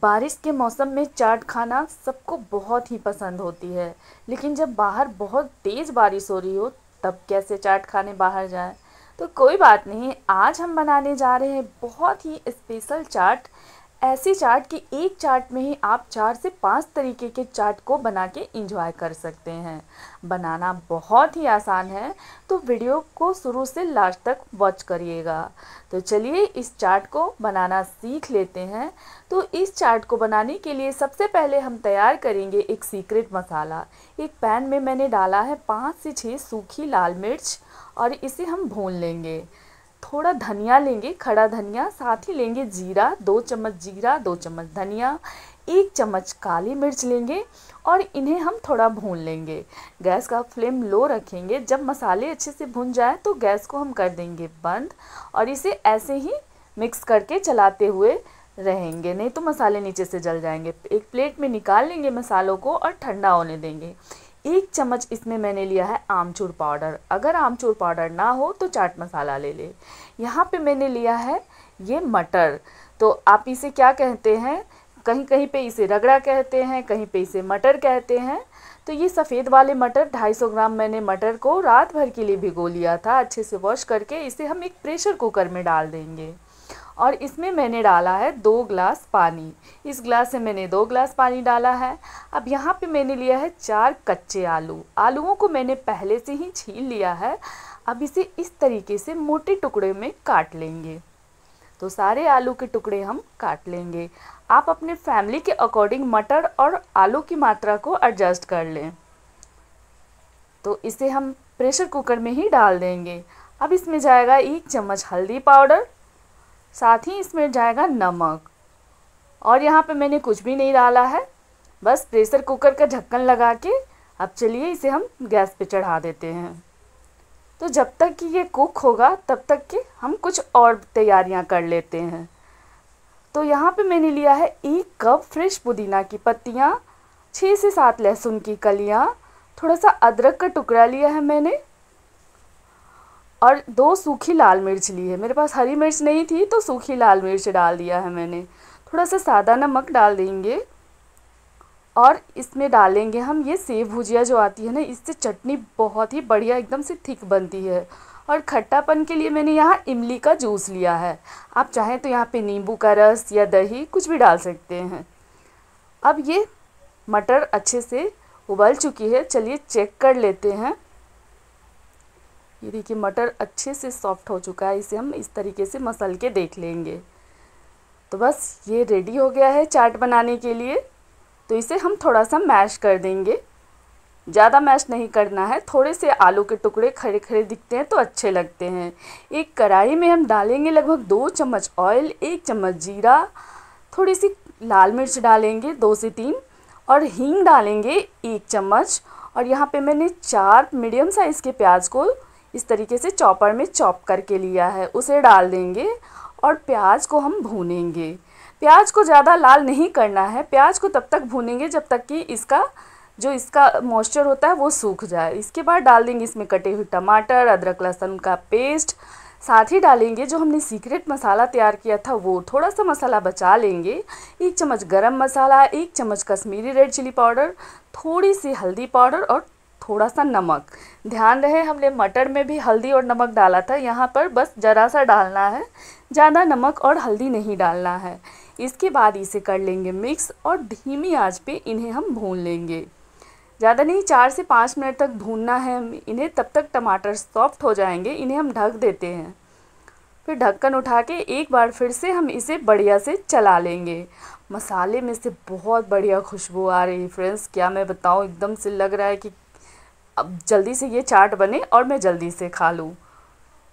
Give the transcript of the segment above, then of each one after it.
बारिश के मौसम में चाट खाना सबको बहुत ही पसंद होती है लेकिन जब बाहर बहुत तेज़ बारिश हो रही हो तब कैसे चाट खाने बाहर जाए तो कोई बात नहीं आज हम बनाने जा रहे हैं बहुत ही स्पेशल चाट ऐसी चाट कि एक चाट में ही आप चार से पांच तरीके के चाट को बना के इंजॉय कर सकते हैं बनाना बहुत ही आसान है तो वीडियो को शुरू से लास्ट तक वॉच करिएगा तो चलिए इस चाट को बनाना सीख लेते हैं तो इस चाट को बनाने के लिए सबसे पहले हम तैयार करेंगे एक सीक्रेट मसाला एक पैन में मैंने डाला है पाँच से छः सूखी लाल मिर्च और इसे हम भून लेंगे थोड़ा धनिया लेंगे खड़ा धनिया साथ ही लेंगे जीरा दो चम्मच जीरा दो चम्मच धनिया एक चम्मच काली मिर्च लेंगे और इन्हें हम थोड़ा भून लेंगे गैस का फ्लेम लो रखेंगे जब मसाले अच्छे से भुन जाए तो गैस को हम कर देंगे बंद और इसे ऐसे ही मिक्स करके चलाते हुए रहेंगे नहीं तो मसाले नीचे से जल जाएंगे एक प्लेट में निकाल लेंगे मसालों को और ठंडा होने देंगे एक चम्मच इसमें मैंने लिया है आमचूर पाउडर अगर आमचूर पाउडर ना हो तो चाट मसाला ले ले यहाँ पे मैंने लिया है ये मटर तो आप इसे क्या कहते हैं कहीं कहीं पे इसे रगड़ा कहते हैं कहीं पे इसे मटर कहते हैं तो ये सफ़ेद वाले मटर 250 ग्राम मैंने मटर को रात भर के लिए भिगो लिया था अच्छे से वॉश करके इसे हम एक प्रेशर कुकर में डाल देंगे और इसमें मैंने डाला है दो ग्लास पानी इस ग्लास से मैंने दो ग्लास पानी डाला है अब यहाँ पे मैंने लिया है चार कच्चे आलू आलूओं को मैंने पहले से ही छील लिया है अब इसे इस तरीके से मोटे टुकड़े में काट लेंगे तो सारे आलू के टुकड़े हम काट लेंगे आप अपने फैमिली के अकॉर्डिंग मटर और आलू की मात्रा को एडजस्ट कर लें तो इसे हम प्रेशर कुकर में ही डाल देंगे अब इसमें जाएगा एक चम्मच हल्दी पाउडर साथ ही इसमें जाएगा नमक और यहाँ पे मैंने कुछ भी नहीं डाला है बस प्रेशर कुकर का ढक्कन लगा के अब चलिए इसे हम गैस पे चढ़ा देते हैं तो जब तक कि ये कुक होगा तब तक कि हम कुछ और तैयारियाँ कर लेते हैं तो यहाँ पे मैंने लिया है एक कप फ्रेश पुदीना की पत्तियाँ छः से सात लहसुन की कलियाँ थोड़ा सा अदरक का टुकड़ा लिया है मैंने और दो सूखी लाल मिर्च ली है मेरे पास हरी मिर्च नहीं थी तो सूखी लाल मिर्च डाल दिया है मैंने थोड़ा सा सादा नमक डाल देंगे और इसमें डालेंगे हम ये सेव भुजिया जो आती है ना इससे चटनी बहुत ही बढ़िया एकदम से थिक बनती है और खट्टापन के लिए मैंने यहाँ इमली का जूस लिया है आप चाहें तो यहाँ पे नींबू का रस या दही कुछ भी डाल सकते हैं अब ये मटर अच्छे से उबल चुकी है चलिए चेक कर लेते हैं ये देखिए मटर अच्छे से सॉफ्ट हो चुका है इसे हम इस तरीके से मसल के देख लेंगे तो बस ये रेडी हो गया है चाट बनाने के लिए तो इसे हम थोड़ा सा मैश कर देंगे ज़्यादा मैश नहीं करना है थोड़े से आलू के टुकड़े खड़े खड़े दिखते हैं तो अच्छे लगते हैं एक कढ़ाई में हम डालेंगे लगभग दो चम्मच ऑयल एक चम्मच जीरा थोड़ी सी लाल मिर्च डालेंगे दो से तीन और हींग डालेंगे एक चम्मच और यहाँ पे मैंने चार मीडियम साइज़ के प्याज को इस तरीके से चॉपर में चॉप करके लिया है उसे डाल देंगे और प्याज को हम भूनेंगे प्याज को ज़्यादा लाल नहीं करना है प्याज को तब तक भूनेंगे जब तक कि इसका जो इसका मॉइस्चर होता है वो सूख जाए इसके बाद डाल देंगे इसमें कटे हुए टमाटर अदरक लहसुन का पेस्ट साथ ही डालेंगे जो हमने सीक्रेट मसाला तैयार किया था वो थोड़ा सा मसाला बचा लेंगे एक चम्मच गरम मसाला एक चम्मच कश्मीरी रेड चिली पाउडर थोड़ी सी हल्दी पाउडर और थोड़ा सा नमक ध्यान रहे हमने मटर में भी हल्दी और नमक डाला था यहाँ पर बस ज़रा सा डालना है ज़्यादा नमक और हल्दी नहीं डालना है इसके बाद इसे कर लेंगे मिक्स और धीमी आंच पे इन्हें हम भून लेंगे ज़्यादा नहीं चार से पाँच मिनट तक भूनना है इन्हें तब तक टमाटर सॉफ्ट हो जाएंगे इन्हें हम ढक देते हैं फिर ढक्कन उठा के एक बार फिर से हम इसे बढ़िया से चला लेंगे मसाले में से बहुत बढ़िया खुशबू आ रही है फ्रेंड्स क्या मैं बताऊँ एकदम से लग रहा है कि अब जल्दी से ये चाट बने और मैं जल्दी से खा लूँ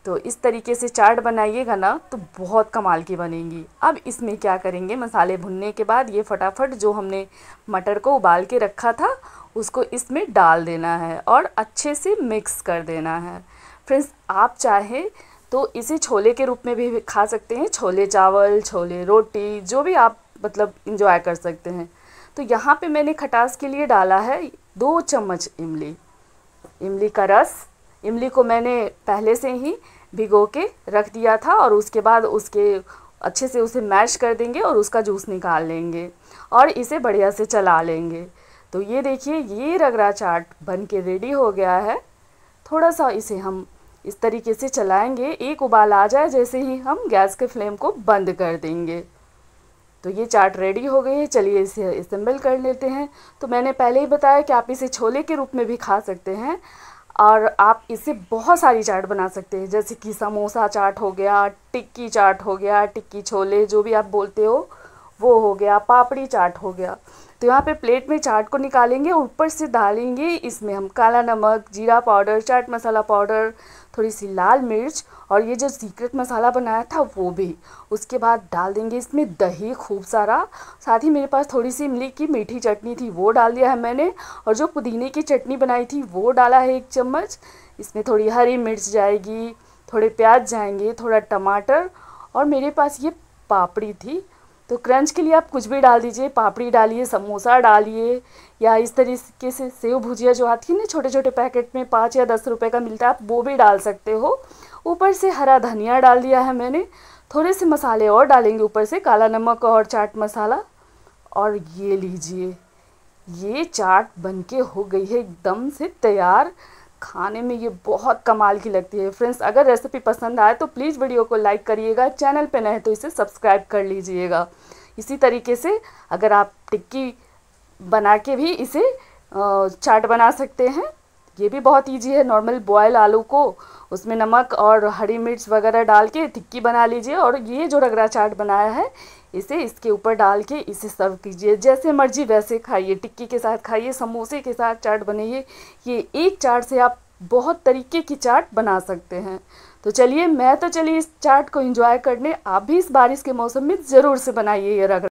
तो इस तरीके से चाट बनाइएगा ना तो बहुत कमाल की बनेगी अब इसमें क्या करेंगे मसाले भुनने के बाद ये फटाफट जो हमने मटर को उबाल के रखा था उसको इसमें डाल देना है और अच्छे से मिक्स कर देना है फ्रेंड्स आप चाहे तो इसे छोले के रूप में भी खा सकते हैं छोले चावल छोले रोटी जो भी आप मतलब इंजॉय कर सकते हैं तो यहाँ पे मैंने खटास के लिए डाला है दो चम्मच इमली इमली का रस इमली को मैंने पहले से ही भिगो के रख दिया था और उसके बाद उसके अच्छे से उसे मैश कर देंगे और उसका जूस निकाल लेंगे और इसे बढ़िया से चला लेंगे तो ये देखिए ये रगड़ा चाट बन के रेडी हो गया है थोड़ा सा इसे हम इस तरीके से चलाएंगे एक उबाल आ जाए जैसे ही हम गैस के फ्लेम को बंद कर देंगे तो ये चाट रेडी हो गई है चलिए इसे इस्तेमाल कर लेते हैं तो मैंने पहले ही बताया कि आप इसे छोले के रूप में भी खा सकते हैं और आप इसे बहुत सारी चाट बना सकते हैं जैसे कि समोसा चाट हो गया टिक्की चाट हो गया टिक्की छोले जो भी आप बोलते हो वो हो गया पापड़ी चाट हो गया तो यहाँ पे प्लेट में चाट को निकालेंगे ऊपर से डालेंगे इसमें हम काला नमक जीरा पाउडर चाट मसाला पाउडर थोड़ी सी लाल मिर्च और ये जो सीक्रेट मसाला बनाया था वो भी उसके बाद डाल देंगे इसमें दही खूब सारा साथ ही मेरे पास थोड़ी सी इमली की मीठी चटनी थी वो डाल दिया है मैंने और जो पुदीने की चटनी बनाई थी वो डाला है एक चम्मच इसमें थोड़ी हरी मिर्च जाएगी थोड़े प्याज जाएंगे थोड़ा टमाटर और मेरे पास ये पापड़ी थी तो क्रंच के लिए आप कुछ भी डाल दीजिए पापड़ी डालिए समोसा डालिए या इस तरीके से सेव भुजिया जो आती है ना छोटे छोटे पैकेट में पाँच या दस रुपए का मिलता है आप वो भी डाल सकते हो ऊपर से हरा धनिया डाल दिया है मैंने थोड़े से मसाले और डालेंगे ऊपर से काला नमक और चाट मसाला और ये लीजिए ये चाट बनके हो गई है एकदम से तैयार खाने में ये बहुत कमाल की लगती है फ्रेंड्स अगर रेसिपी पसंद आए तो प्लीज़ वीडियो को लाइक करिएगा चैनल पे नए तो इसे सब्सक्राइब कर लीजिएगा इसी तरीके से अगर आप टिक्की बना के भी इसे चाट बना सकते हैं ये भी बहुत ईजी है नॉर्मल बॉयल आलू को उसमें नमक और हरी मिर्च वगैरह डाल के टिक्की बना लीजिए और ये जो रगड़ा चाट बनाया है इसे इसके ऊपर डाल के इसे सर्व कीजिए जैसे मर्जी वैसे खाइए टिक्की के साथ खाइए समोसे के साथ चाट बनाइए ये एक चाट से आप बहुत तरीके की चाट बना सकते हैं तो चलिए मैं तो चलिए इस चाट को इंजॉय करने आप भी इस बारिश के मौसम में ज़रूर से बनाइए ये रगड़ा